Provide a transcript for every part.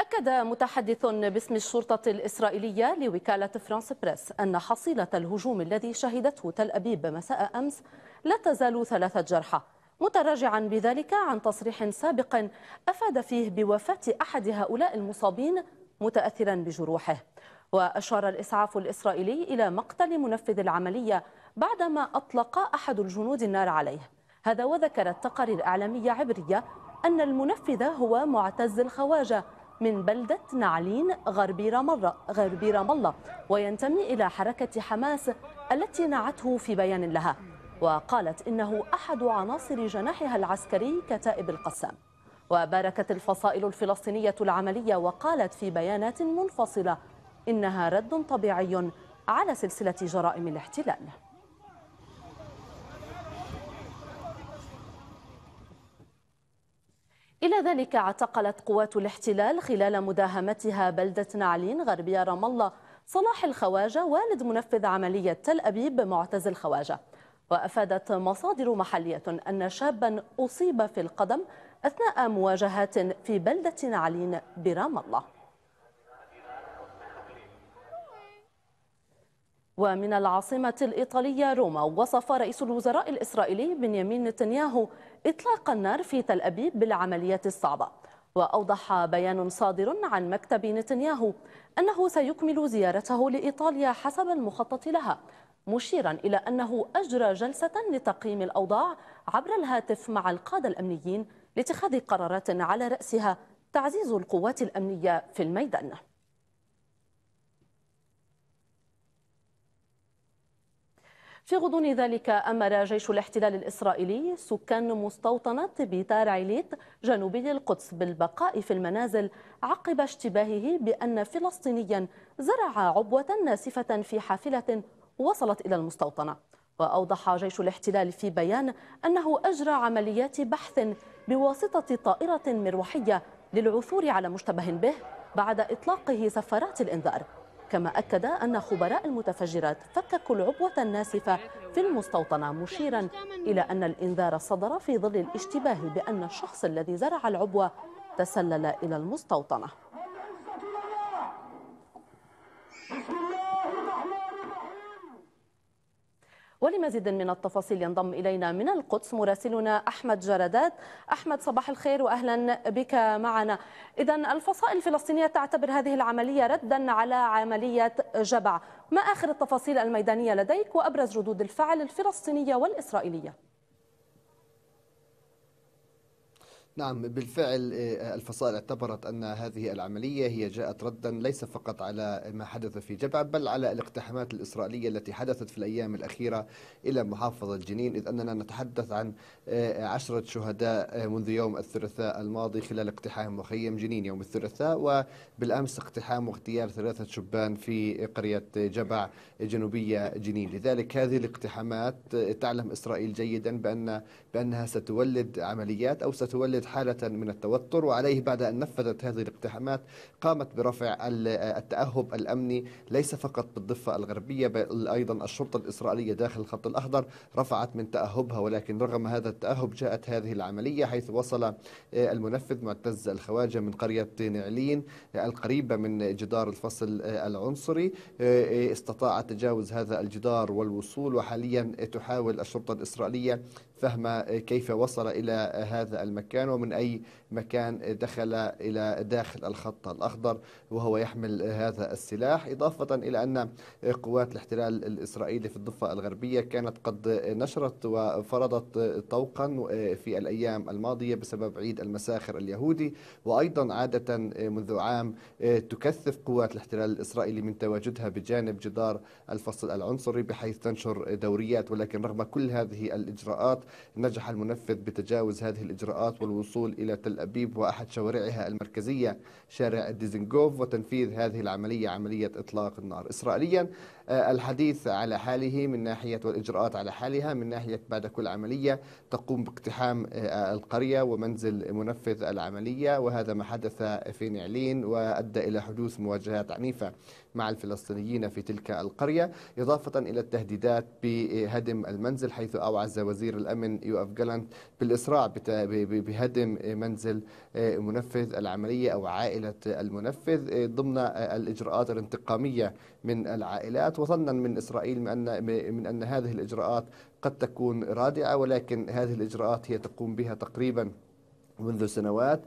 أكد متحدث باسم الشرطة الإسرائيلية لوكالة فرانس بريس أن حصيلة الهجوم الذي شهدته تل أبيب مساء أمس لا تزال ثلاثة جرحى متراجعا بذلك عن تصريح سابق أفاد فيه بوفاة أحد هؤلاء المصابين متأثرا بجروحه وأشار الإسعاف الإسرائيلي إلى مقتل منفذ العملية بعدما أطلق أحد الجنود النار عليه هذا وذكرت تقارير إعلامية عبرية أن المنفذ هو معتز الخواجة من بلدة نعلين غربي رام الله غربي رام الله وينتمي إلى حركة حماس التي نعته في بيان لها وقالت إنه أحد عناصر جناحها العسكري كتائب القسام وباركت الفصائل الفلسطينية العملية وقالت في بيانات منفصلة إنها رد طبيعي على سلسلة جرائم الاحتلال إلى ذلك اعتقلت قوات الاحتلال خلال مداهمتها بلدة نعلين غربية رام الله صلاح الخواجة والد منفذ عملية تل أبيب معتز الخواجة وأفادت مصادر محلية أن شابا أصيب في القدم أثناء مواجهات في بلدة نعلين برام الله ومن العاصمة الإيطالية روما وصف رئيس الوزراء الإسرائيلي بنيامين نتنياهو إطلاق النار في تل أبيب بالعمليات الصعبة وأوضح بيان صادر عن مكتب نتنياهو أنه سيكمل زيارته لإيطاليا حسب المخطط لها مشيرا إلى أنه أجرى جلسة لتقييم الأوضاع عبر الهاتف مع القادة الأمنيين لاتخاذ قرارات على رأسها تعزيز القوات الأمنية في الميدان في غضون ذلك أمر جيش الاحتلال الإسرائيلي سكان مستوطنة بيتار عيليت جنوبي القدس بالبقاء في المنازل عقب اشتباهه بأن فلسطينيا زرع عبوة ناسفة في حافلة وصلت إلى المستوطنة وأوضح جيش الاحتلال في بيان أنه أجرى عمليات بحث بواسطة طائرة مروحية للعثور على مشتبه به بعد إطلاقه سفارات الإنذار كما أكد أن خبراء المتفجرات فككوا العبوة الناسفة في المستوطنة مشيرا إلى أن الإنذار صدر في ظل الاشتباه بأن الشخص الذي زرع العبوة تسلل إلى المستوطنة ولمزيد من التفاصيل ينضم إلينا من القدس مراسلنا أحمد جردات أحمد صباح الخير وأهلا بك معنا إذا الفصائل الفلسطينية تعتبر هذه العملية ردا على عملية جبع ما آخر التفاصيل الميدانية لديك وأبرز ردود الفعل الفلسطينية والإسرائيلية نعم بالفعل آه، الفصائل اعتبرت أن هذه العملية هي جاءت ردا ليس فقط على ما حدث في جبعة بل على الاقتحامات الإسرائيلية التي حدثت في الأيام الأخيرة إلى محافظة جنين إذ أننا نتحدث عن آه، عشرة شهداء آه، منذ يوم الثلاثاء الماضي خلال اقتحام مخيم جنين يوم الثلاثاء وبالأمس اقتحام واغتيال ثلاثة شبان في قرية جبع جنوبية جنين لذلك هذه الاقتحامات تعلم إسرائيل جيدا بأن بأنها ستولد عمليات أو ستولد يجد حالة من التوتر وعليه بعد أن نفذت هذه الاقتحامات قامت برفع التأهب الأمني ليس فقط بالضفة الغربية بل أيضا الشرطة الإسرائيلية داخل الخط الأخضر رفعت من تأهبها ولكن رغم هذا التأهب جاءت هذه العملية حيث وصل آه، المنفذ معتز الخواجة من قرية نعلين آه، القريبة من جدار الفصل آه، العنصري استطاع تجاوز هذا الجدار والوصول وحاليا تحاول الشرطة الإسرائيلية فهم كيف وصل إلى هذا المكان ومن أي مكان دخل إلى داخل الخط الأخضر وهو يحمل هذا السلاح إضافة إلى أن قوات الاحتلال الإسرائيلي في الضفة الغربية كانت قد نشرت وفرضت طوقا في الأيام الماضية بسبب عيد المساخر اليهودي وأيضا عادة منذ عام تكثف قوات الاحتلال الإسرائيلي من تواجدها بجانب جدار الفصل العنصري بحيث تنشر دوريات ولكن رغم كل هذه الإجراءات نجح المنفذ بتجاوز هذه الإجراءات والوصول إلى تل أبيب وأحد شوارعها المركزية شارع ديزنغوف وتنفيذ هذه العملية عملية إطلاق النار إسرائيليا آه، الحديث على حاله من ناحية والإجراءات على حالها من ناحية بعد كل عملية تقوم باقتحام آه، القرية ومنزل منفذ العملية وهذا ما حدث في نعلين وأدى إلى حدوث مواجهات عنيفة مع الفلسطينيين في تلك القرية إضافة إلى التهديدات بهدم المنزل حيث أوعز وزير الأمن من يو اف جالانت بالاسراع بهدم منزل آه، منفذ العمليه او عائله المنفذ آه، ضمن آه، الاجراءات الانتقاميه من العائلات وظنا من اسرائيل من ان هذه الاجراءات قد تكون رادعه ولكن هذه الاجراءات هي تقوم بها تقريبا منذ سنوات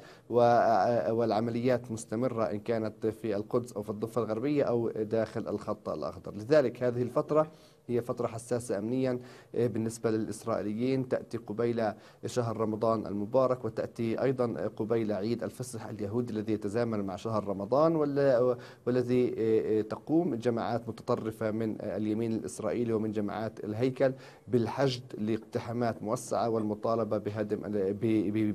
والعمليات مستمرة إن كانت في القدس أو في الضفة الغربية أو داخل الخط الأخضر لذلك هذه الفترة هي فترة حساسة أمنيا آه، بالنسبة للإسرائيليين تأتي قبيل شهر رمضان المبارك وتأتي أيضا قبيل عيد الفصح اليهودي الذي يتزامن مع شهر رمضان والذي آه، آه، تقوم جماعات متطرفة من اليمين الإسرائيلي ومن جماعات الهيكل بالحشد لاقتحامات موسعة والمطالبة بهدم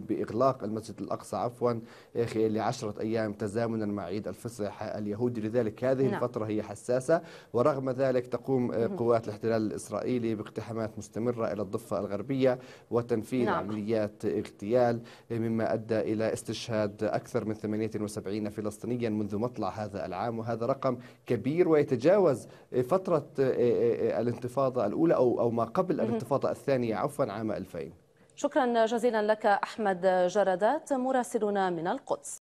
بإغلاق إغلاق المسجد الأقصى عفوا يا أخي لعشرة أيام تزامنا مع عيد الفصح اليهودي لذلك هذه نعم. الفترة هي حساسة ورغم ذلك تقوم آه، قوات الاحتلال الإسرائيلي باقتحامات مستمرة إلى الضفة الغربية وتنفيذ نعم. عمليات اغتيال مما أدى إلى استشهاد أكثر من 78 فلسطينيا منذ مطلع هذا العام وهذا رقم كبير ويتجاوز آه، فترة آه، الانتفاضة الأولى أو ما قبل الانتفاضة الثانية عفوا عام 2000 شكرا جزيلا لك أحمد جردات مراسلنا من القدس